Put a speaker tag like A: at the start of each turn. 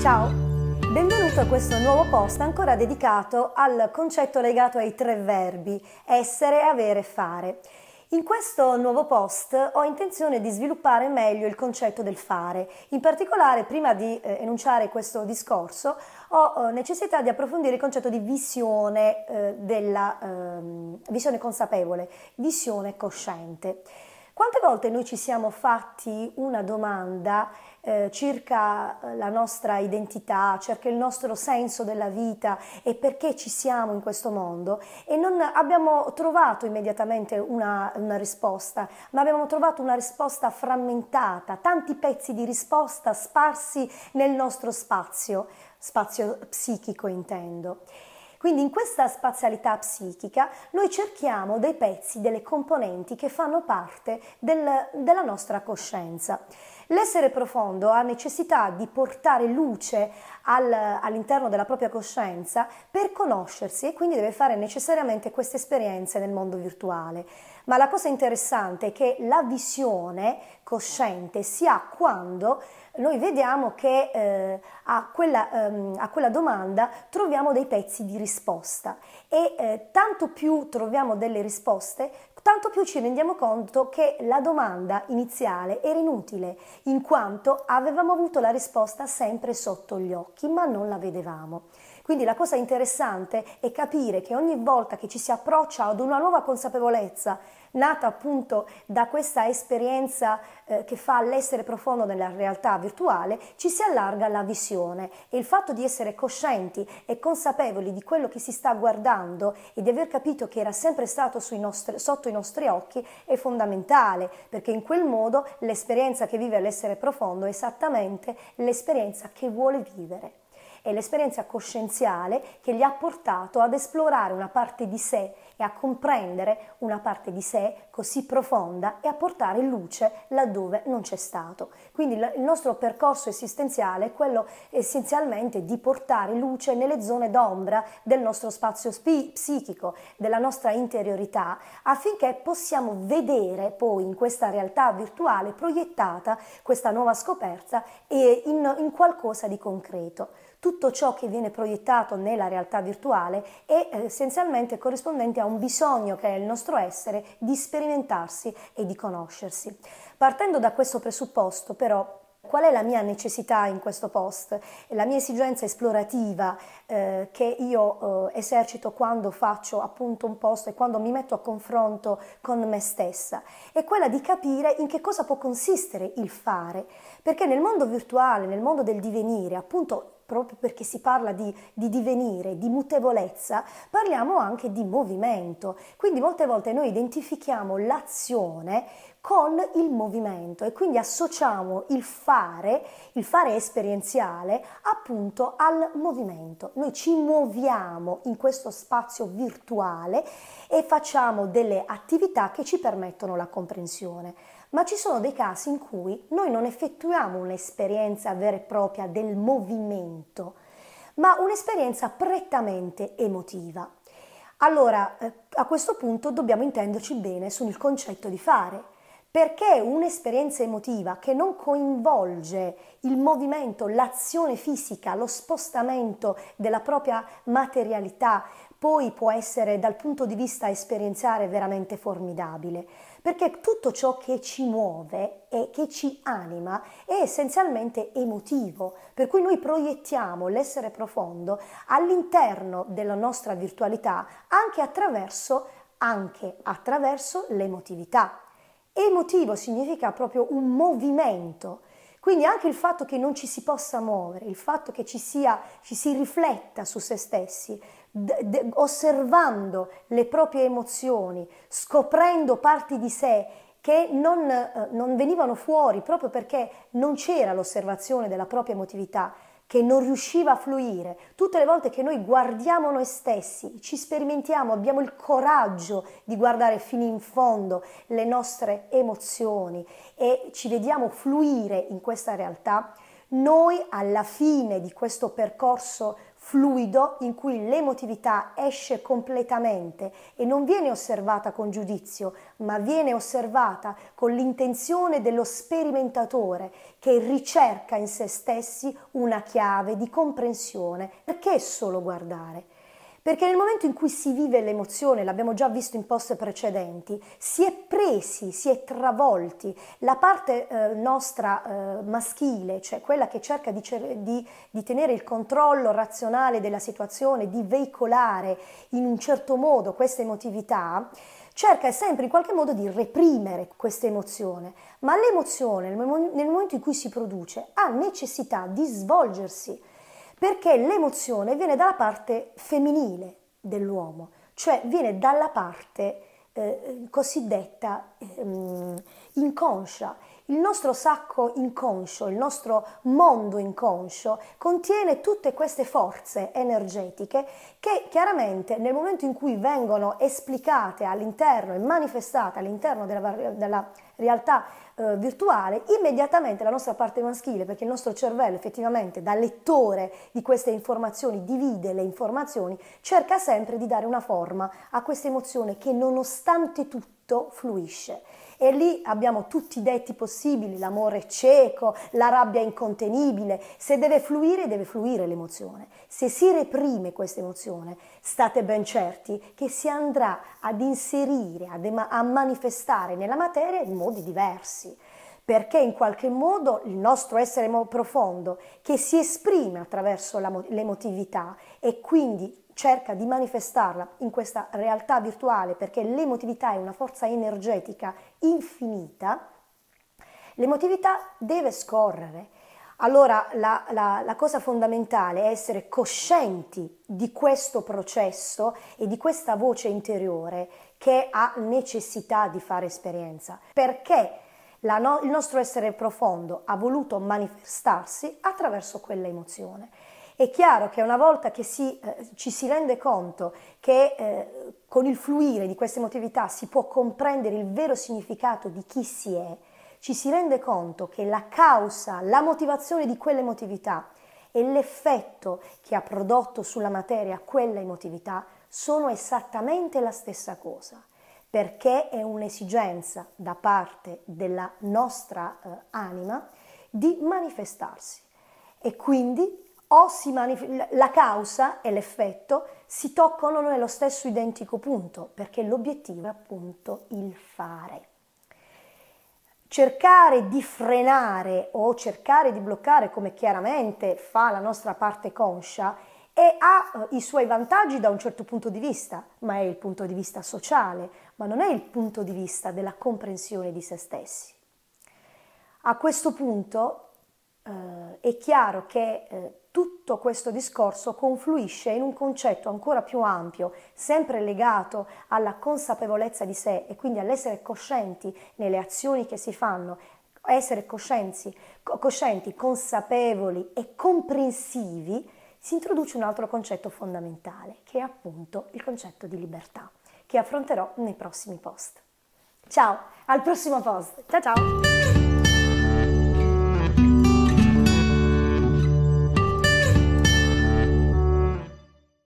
A: Ciao, benvenuto a questo nuovo post ancora dedicato al concetto legato ai tre verbi essere, avere, fare. In questo nuovo post ho intenzione di sviluppare meglio il concetto del fare. In particolare, prima di eh, enunciare questo discorso, ho eh, necessità di approfondire il concetto di visione eh, della ehm, visione consapevole, visione cosciente. Quante volte noi ci siamo fatti una domanda eh, circa eh, la nostra identità, circa il nostro senso della vita e perché ci siamo in questo mondo e non abbiamo trovato immediatamente una, una risposta, ma abbiamo trovato una risposta frammentata, tanti pezzi di risposta sparsi nel nostro spazio, spazio psichico intendo. Quindi in questa spazialità psichica noi cerchiamo dei pezzi, delle componenti che fanno parte del, della nostra coscienza. L'essere profondo ha necessità di portare luce al, all'interno della propria coscienza per conoscersi e quindi deve fare necessariamente queste esperienze nel mondo virtuale. Ma la cosa interessante è che la visione cosciente si ha quando noi vediamo che eh, a, quella, ehm, a, quella, domanda troviamo dei pezzi di risposta e eh, tanto più troviamo delle risposte, tanto più ci rendiamo conto che la domanda iniziale era inutile, in quanto avevamo avuto la risposta sempre sotto gli occhi occhi, ma non la vedevamo. Quindi la cosa interessante è capire che ogni volta che ci si approccia ad una nuova consapevolezza nata appunto da questa esperienza eh, che fa l'essere profondo nella realtà virtuale, ci si allarga la visione e il fatto di essere coscienti e consapevoli di quello che si sta guardando e di aver capito che era sempre stato nostri, sotto i nostri occhi è fondamentale, perché in quel modo l'esperienza che vive l'essere profondo è esattamente l'esperienza che vuole vivere è l'esperienza coscienziale che gli ha portato ad esplorare una parte di sé e a comprendere una parte di sé così profonda e a portare luce laddove non c'è stato. Quindi il nostro percorso esistenziale è quello essenzialmente di portare luce nelle zone d'ombra del nostro spazio spi- psichico, della nostra interiorità, affinché possiamo vedere poi in questa realtà virtuale proiettata questa nuova scoperta e in, in qualcosa di concreto tutto ciò che viene proiettato nella realtà virtuale è eh, essenzialmente corrispondente a un bisogno che è il nostro essere di sperimentarsi e di conoscersi. Partendo da questo presupposto però Qual è la mia necessità in questo post? La mia esigenza esplorativa eh, che io eh, esercito quando faccio appunto un post e quando mi metto a confronto con me stessa è quella di capire in che cosa può consistere il fare, perché nel mondo virtuale, nel mondo del divenire, appunto proprio perché si parla di, di, divenire, di mutevolezza, parliamo anche di movimento. Quindi molte volte noi identifichiamo l'azione con il movimento e quindi associamo il fare, il fare esperienziale, appunto al movimento. Noi ci muoviamo in questo spazio virtuale e facciamo delle attività che ci permettono la comprensione ma ci sono dei casi in cui noi non effettuiamo un'esperienza vera e propria del movimento, ma un'esperienza prettamente emotiva. Allora, eh, a questo punto dobbiamo intenderci bene sul concetto di fare perché un'esperienza emotiva che non coinvolge il movimento, l'azione fisica, lo spostamento della propria materialità, poi può essere dal punto di vista esperienziale veramente formidabile perché tutto ciò che ci muove e che ci anima è essenzialmente emotivo, per cui noi proiettiamo l'essere profondo all'interno della nostra virtualità anche attraverso, anche attraverso l'emotività. Emotivo significa proprio un movimento, quindi anche il fatto che non ci si possa muovere, il fatto che ci, sia, ci si rifletta su se stessi, osservando le proprie emozioni, scoprendo parti di sé che non, eh, non venivano fuori proprio perché non c'era l'osservazione della propria emotività, che non riusciva a fluire. Tutte le volte che noi guardiamo noi stessi, ci sperimentiamo, abbiamo il coraggio di guardare fino in fondo le nostre emozioni e ci vediamo fluire in questa realtà, noi alla fine di questo percorso fluido in cui l'emotività esce completamente e non viene osservata con giudizio, ma viene osservata con l'intenzione dello sperimentatore che ricerca in se stessi una chiave di comprensione. Perché solo guardare? Perché nel momento in cui si vive l'emozione, l'abbiamo già visto in post precedenti, si è presi, si è travolti. La parte eh, nostra eh, maschile, cioè quella che cerca di, di, di tenere il controllo razionale della situazione, di veicolare in un certo modo questa emotività, cerca sempre in qualche modo di reprimere questa emozione, ma l'emozione nel momento in cui si produce ha necessità di svolgersi perché l'emozione viene dalla parte femminile dell'uomo, cioè viene dalla parte eh, cosiddetta eh, inconscia il nostro sacco inconscio, il nostro mondo inconscio contiene tutte queste forze energetiche che chiaramente nel momento in cui vengono esplicate all'interno e manifestate all'interno della, della realtà eh, virtuale, immediatamente la nostra parte maschile, perché il nostro cervello effettivamente da lettore di queste informazioni divide le informazioni, cerca sempre di dare una forma a questa emozione che nonostante tutto tutto fluisce. E lì abbiamo tutti i detti possibili, l'amore cieco, la rabbia incontenibile. Se deve fluire, deve fluire l'emozione. Se si reprime questa emozione, state ben certi che si andrà ad inserire, ad ema- a manifestare nella materia in modi diversi perché in qualche modo il nostro essere profondo che si esprime attraverso l'emotività e quindi cerca di manifestarla in questa realtà virtuale perché l'emotività è una forza energetica infinita, l'emotività deve scorrere. Allora la, la, la, cosa fondamentale è essere coscienti di questo processo e di questa voce interiore che ha necessità di fare esperienza, perché no, il nostro essere profondo ha voluto manifestarsi attraverso quella emozione. È chiaro che una volta che si, eh, ci si rende conto che eh, con il fluire di queste emotività si può comprendere il vero significato di chi si è, ci si rende conto che la causa, la motivazione di quell'emotività e l'effetto che ha prodotto sulla materia quella emotività sono esattamente la stessa cosa, perché è un'esigenza da parte della nostra eh, anima di manifestarsi. E quindi o manif- la causa e l'effetto si toccano nello stesso identico punto, perché l'obiettivo è appunto il fare. Cercare di frenare o cercare di bloccare, come chiaramente fa la nostra parte conscia, e ha eh, i suoi vantaggi da un certo punto di vista, ma è il punto di vista sociale, ma non è il punto di vista della comprensione di se stessi. A questo punto eh, è chiaro che eh, tutto questo discorso confluisce in un concetto ancora più ampio, sempre legato alla consapevolezza di sé e quindi all'essere coscienti nelle azioni che si fanno, essere coscienti, coscienti consapevoli e comprensivi, si introduce un altro concetto fondamentale, che è appunto il concetto di libertà, che affronterò nei prossimi post. Ciao, al prossimo post. Ciao ciao.